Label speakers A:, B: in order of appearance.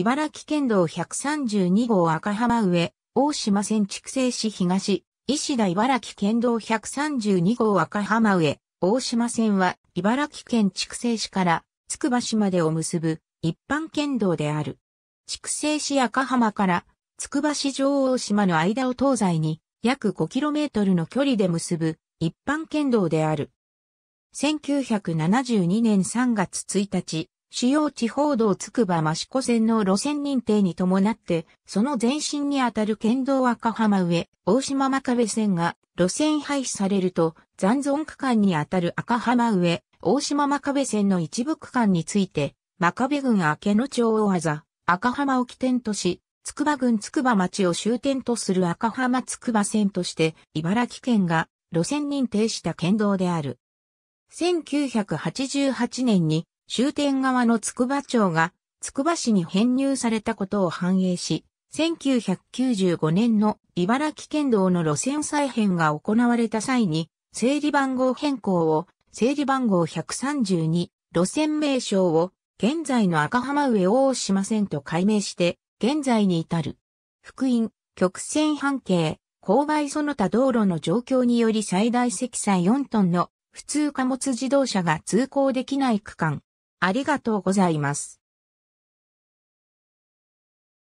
A: 茨城県道132号赤浜上、大島線筑西市東、石田茨城県道132号赤浜上、大島線は茨城県筑西市からつくば市までを結ぶ一般県道である。筑西市赤浜からつくば市上大島の間を東西に約 5km の距離で結ぶ一般県道である。1972年3月1日、主要地方道つくば益子線の路線認定に伴って、その前身にあたる県道赤浜上、大島真壁線が路線廃止されると、残存区間にあたる赤浜上、大島真壁線の一部区間について、真壁郡明野町大技、赤浜を起点とし、つくば郡つくば町を終点とする赤浜つくば線として、茨城県が路線認定した県道である。1988年に終点側の筑波町が筑波市に編入されたことを反映し、1995年の茨城県道の路線再編が行われた際に、整理番号変更を、整理番号132、路線名称を、現在の赤浜上大島線と改名して、現在に至る。福音、曲線半径、勾配その他道路の状況により最大積載4トンの普通貨物自動車が通行できない区間、ありがとうございます。